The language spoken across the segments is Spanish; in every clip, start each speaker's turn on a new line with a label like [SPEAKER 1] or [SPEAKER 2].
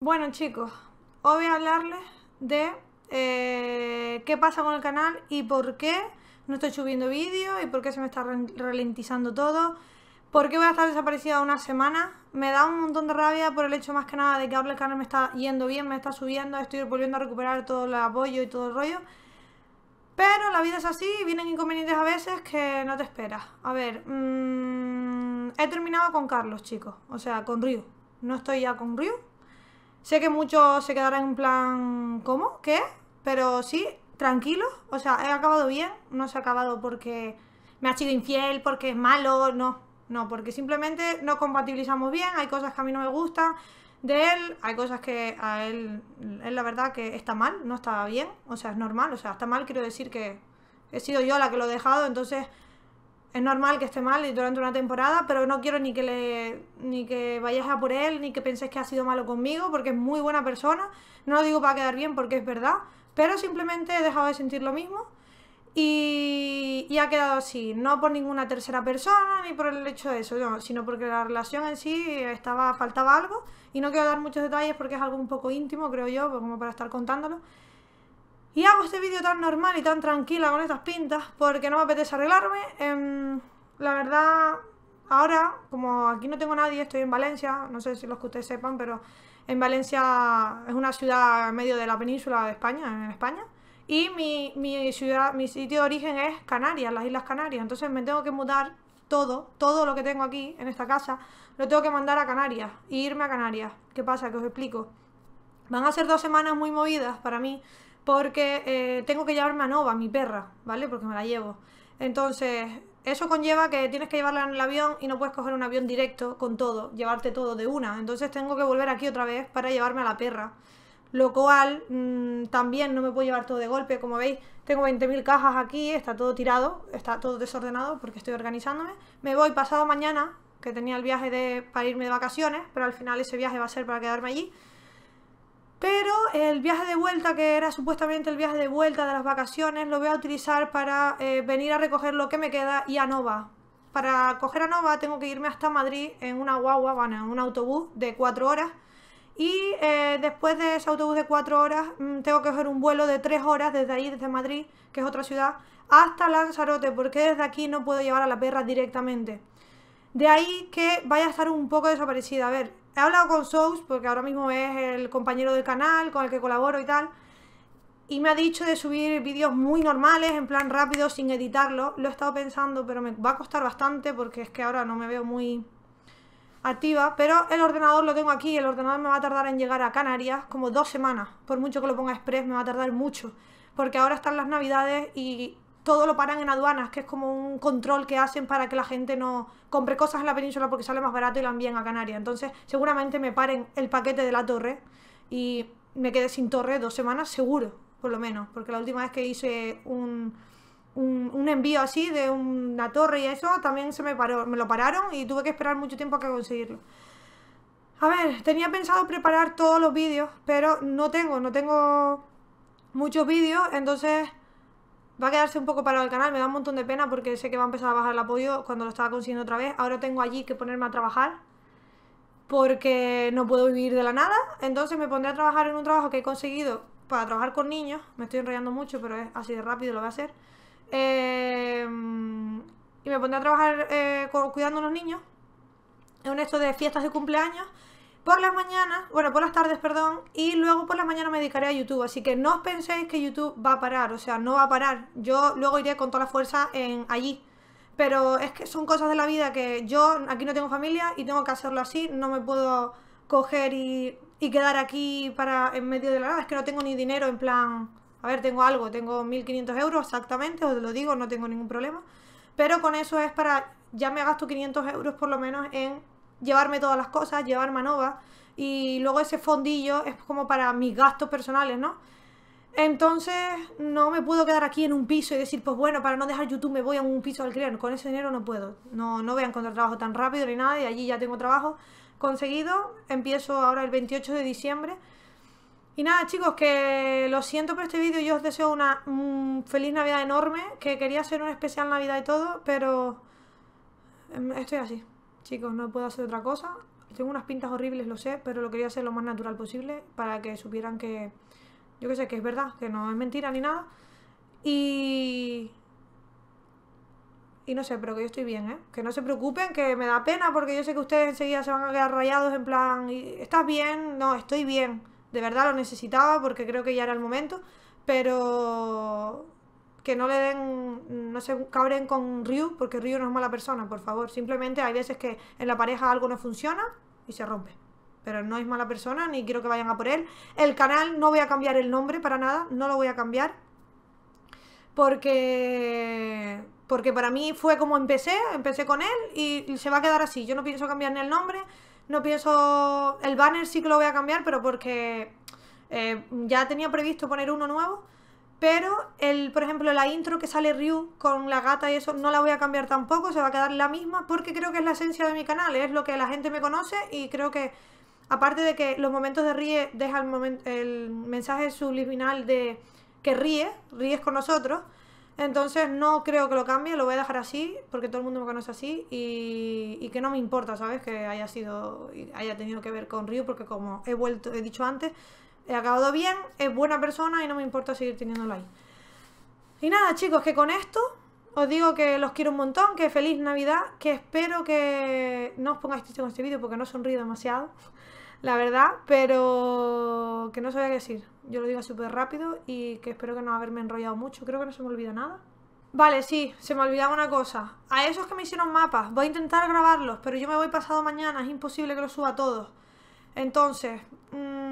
[SPEAKER 1] Bueno chicos, hoy voy a hablarles de eh, qué pasa con el canal y por qué no estoy subiendo vídeo y por qué se me está ralentizando todo. ¿Por qué voy a estar desaparecida una semana? Me da un montón de rabia por el hecho más que nada de que ahora el canal me está yendo bien, me está subiendo, estoy volviendo a recuperar todo el apoyo y todo el rollo. Pero la vida es así y vienen inconvenientes a veces que no te esperas. A ver, mm, he terminado con Carlos, chicos. O sea, con Ryu. No estoy ya con Ryu, Sé que muchos se quedarán en plan, ¿cómo? ¿Qué? Pero sí, tranquilo O sea, he acabado bien. No se ha acabado porque me ha sido infiel, porque es malo. No, no, porque simplemente no compatibilizamos bien. Hay cosas que a mí no me gustan de él. Hay cosas que a él, él la verdad que está mal, no está bien. O sea, es normal. O sea, está mal, quiero decir que he sido yo la que lo he dejado. Entonces, es normal que esté mal durante una temporada, pero no quiero ni que le ni que vayas a por él, ni que penséis que ha sido malo conmigo, porque es muy buena persona. No lo digo para quedar bien porque es verdad, pero simplemente he dejado de sentir lo mismo y, y ha quedado así. No por ninguna tercera persona ni por el hecho de eso, sino porque la relación en sí estaba faltaba algo y no quiero dar muchos detalles porque es algo un poco íntimo, creo yo, pues como para estar contándolo. Y hago este vídeo tan normal y tan tranquila con estas pintas porque no me apetece arreglarme. Em, la verdad, ahora, como aquí no tengo nadie, estoy en Valencia, no sé si los que ustedes sepan, pero en Valencia es una ciudad en medio de la península de España, en España. Y mi, mi ciudad, mi sitio de origen es Canarias, las Islas Canarias. Entonces me tengo que mudar todo, todo lo que tengo aquí en esta casa, lo tengo que mandar a Canarias e irme a Canarias. ¿Qué pasa? Que os explico. Van a ser dos semanas muy movidas para mí, porque eh, tengo que llevarme a Nova, mi perra, ¿vale? Porque me la llevo. Entonces, eso conlleva que tienes que llevarla en el avión y no puedes coger un avión directo con todo, llevarte todo de una. Entonces tengo que volver aquí otra vez para llevarme a la perra. Lo cual mm, también no me puedo llevar todo de golpe, como veis, tengo 20.000 cajas aquí, está todo tirado, está todo desordenado porque estoy organizándome. Me voy pasado mañana, que tenía el viaje de, para irme de vacaciones, pero al final ese viaje va a ser para quedarme allí. Pero el viaje de vuelta, que era supuestamente el viaje de vuelta de las vacaciones, lo voy a utilizar para eh, venir a recoger lo que me queda y a Nova. Para coger a Nova tengo que irme hasta Madrid en una guagua, bueno, en un autobús de cuatro horas. Y eh, después de ese autobús de cuatro horas mm, tengo que coger un vuelo de tres horas desde ahí, desde Madrid, que es otra ciudad, hasta Lanzarote, porque desde aquí no puedo llevar a la perra directamente. De ahí que vaya a estar un poco desaparecida. A ver, he hablado con Sous, porque ahora mismo es el compañero del canal con el que colaboro y tal. Y me ha dicho de subir vídeos muy normales, en plan rápido, sin editarlo. Lo he estado pensando, pero me va a costar bastante porque es que ahora no me veo muy activa. Pero el ordenador lo tengo aquí, el ordenador me va a tardar en llegar a Canarias como dos semanas. Por mucho que lo ponga express, me va a tardar mucho. Porque ahora están las navidades y todo lo paran en aduanas, que es como un control que hacen para que la gente no compre cosas en la península porque sale más barato y la envíen a Canarias. Entonces, seguramente me paren el paquete de la torre y me quedé sin torre dos semanas, seguro, por lo menos, porque la última vez que hice un, un, un envío así de una torre y eso, también se me paró, me lo pararon y tuve que esperar mucho tiempo a que conseguirlo. A ver, tenía pensado preparar todos los vídeos, pero no tengo, no tengo muchos vídeos, entonces Va a quedarse un poco parado el canal, me da un montón de pena porque sé que va a empezar a bajar el apoyo cuando lo estaba consiguiendo otra vez. Ahora tengo allí que ponerme a trabajar porque no puedo vivir de la nada. Entonces me pondré a trabajar en un trabajo que he conseguido para trabajar con niños. Me estoy enrollando mucho, pero es así de rápido, lo voy a hacer. Eh, y me pondré a trabajar eh, cuidando a los niños en esto de fiestas de cumpleaños por las mañanas, bueno, por las tardes, perdón, y luego por las mañanas me dedicaré a YouTube. Así que no os penséis que YouTube va a parar, o sea, no va a parar. Yo luego iré con toda la fuerza en allí. Pero es que son cosas de la vida que yo aquí no tengo familia y tengo que hacerlo así. No me puedo coger y, y quedar aquí para en medio de la nada. Es que no tengo ni dinero en plan... A ver, tengo algo, tengo 1.500 euros exactamente, os lo digo, no tengo ningún problema. Pero con eso es para... Ya me gasto 500 euros por lo menos en llevarme todas las cosas, llevar Nova y luego ese fondillo es como para mis gastos personales, ¿no? Entonces no me puedo quedar aquí en un piso y decir, pues bueno, para no dejar YouTube me voy a un piso al Con ese dinero no puedo. No, no voy a encontrar trabajo tan rápido ni nada y allí ya tengo trabajo conseguido. Empiezo ahora el 28 de diciembre. Y nada chicos, que lo siento por este vídeo, yo os deseo una feliz Navidad enorme, que quería hacer un especial Navidad y todo, pero em, estoy así. Chicos, no puedo hacer otra cosa. Tengo unas pintas horribles, lo sé, pero lo quería hacer lo más natural posible para que supieran que, yo qué sé, que es verdad, que no es mentira ni nada. Y... Y no sé, pero que yo estoy bien, ¿eh? Que no se preocupen, que me da pena porque yo sé que ustedes enseguida se van a quedar rayados en plan, ¿estás bien? No, estoy bien. De verdad lo necesitaba porque creo que ya era el momento, pero que no le den, no se cabren con Ryu, porque Ryu no es mala persona, por favor. Simplemente hay veces que en la pareja algo no funciona y se rompe. Pero no es mala persona, ni quiero que vayan a por él. El canal no voy a cambiar el nombre para nada, no lo voy a cambiar. Porque porque para mí fue como empecé, empecé con él y se va a quedar así. Yo no pienso cambiar ni el nombre, no pienso... El banner sí que lo voy a cambiar, pero porque eh, ya tenía previsto poner uno nuevo pero, el, por ejemplo, la intro que sale Ryu con la gata y eso no la voy a cambiar tampoco, se va a quedar la misma porque creo que es la esencia de mi canal, es lo que la gente me conoce y creo que, aparte de que los momentos de ríe deja el, mensaje subliminal de que ríe, ríes con nosotros, entonces no creo que lo cambie, lo voy a dejar así porque todo el mundo me conoce así y, que no me importa, ¿sabes? Que haya sido, haya tenido que ver con Ryu porque como he vuelto, he dicho antes, he acabado bien, es buena persona y no me importa seguir teniéndolo ahí. Y nada, chicos, que con esto os digo que los quiero un montón, que feliz Navidad, que espero que no os pongáis triste con este vídeo porque no sonrío demasiado, la verdad, pero que no sabía qué decir. Yo lo digo súper rápido y que espero que no haberme enrollado mucho, creo que no se me olvida nada. Vale, sí, se me olvidaba una cosa. A esos que me hicieron mapas, voy a intentar grabarlos, pero yo me voy pasado mañana, es imposible que los suba todos. Entonces, mm,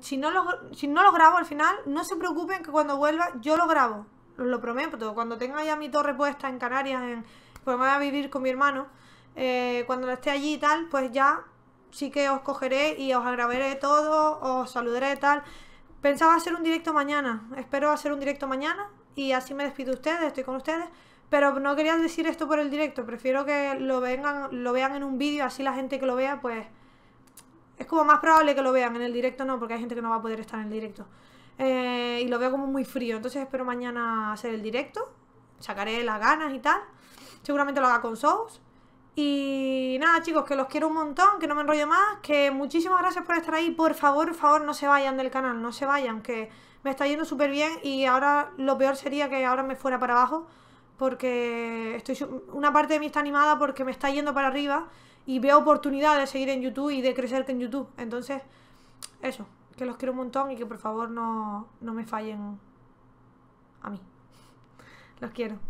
[SPEAKER 1] si no, lo, si no lo grabo al final, no se preocupen que cuando vuelva yo lo grabo. Os lo prometo. Cuando tenga ya mi torre puesta en Canarias, en, pues me voy a vivir con mi hermano. Eh, cuando la esté allí y tal, pues ya sí que os cogeré y os grabaré todo, os saludaré y tal. Pensaba hacer un directo mañana. Espero hacer un directo mañana y así me despido de ustedes, estoy con ustedes. Pero no quería decir esto por el directo, prefiero que lo, vengan, lo vean en un vídeo, así la gente que lo vea, pues es como más probable que lo vean en el directo, no, porque hay gente que no va a poder estar en el directo. Eh, y lo veo como muy frío, entonces espero mañana hacer el directo. Sacaré las ganas y tal. Seguramente lo haga con shows Y nada, chicos, que los quiero un montón, que no me enrollo más, que muchísimas gracias por estar ahí. Por favor, por favor, no se vayan del canal, no se vayan, que me está yendo súper bien y ahora lo peor sería que ahora me fuera para abajo porque estoy una parte de mí está animada porque me está yendo para arriba y veo oportunidad de seguir en YouTube y de crecer en YouTube. Entonces, eso, que los quiero un montón y que por favor no, no me fallen a mí. Los quiero.